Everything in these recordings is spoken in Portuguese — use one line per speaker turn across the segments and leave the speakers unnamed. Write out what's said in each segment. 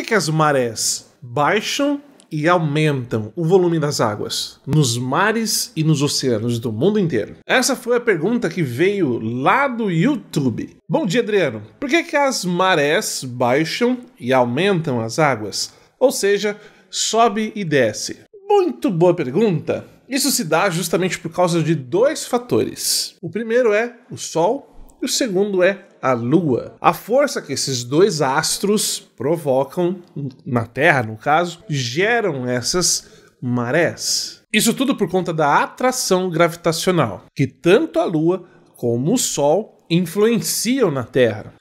que, é que as marés baixam e aumentam o volume das águas nos mares e nos oceanos do mundo inteiro? Essa foi a pergunta que veio lá do YouTube. Bom dia, Adriano. Por que, que as marés baixam e aumentam as águas? Ou seja, sobe e desce. Muito boa pergunta. Isso se dá justamente por causa de dois fatores. O primeiro é o Sol e o segundo é a Lua. A força que esses dois astros provocam, na Terra no caso, geram essas marés. Isso tudo por conta da atração gravitacional, que tanto a Lua como o Sol influenciam na Terra.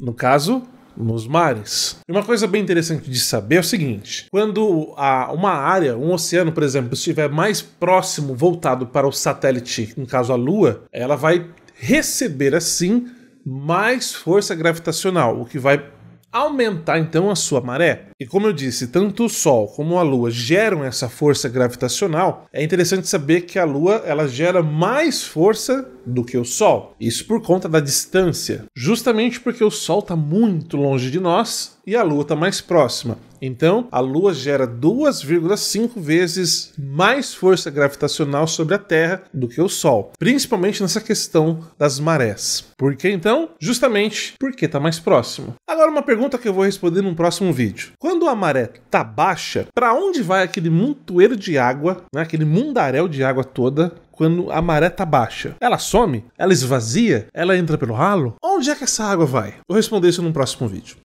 No caso, nos mares. Uma coisa bem interessante de saber é o seguinte: quando a, uma área, um oceano, por exemplo, estiver mais próximo voltado para o satélite, no caso a Lua, ela vai receber assim mais força gravitacional, o que vai aumentar então a sua maré. E como eu disse, tanto o Sol como a Lua geram essa força gravitacional, é interessante saber que a Lua ela gera mais força do que o Sol. Isso por conta da distância, justamente porque o Sol está muito longe de nós e a Lua está mais próxima. Então, a Lua gera 2,5 vezes mais força gravitacional sobre a Terra do que o Sol, principalmente nessa questão das marés. Por que então? Justamente porque está mais próximo. Agora, uma pergunta que eu vou responder num próximo vídeo. Quando quando a maré tá baixa, para onde vai aquele montoeiro de água, né, aquele mundaréu de água toda, quando a maré tá baixa? Ela some? Ela esvazia? Ela entra pelo ralo? Onde é que essa água vai? Vou responder isso num próximo vídeo.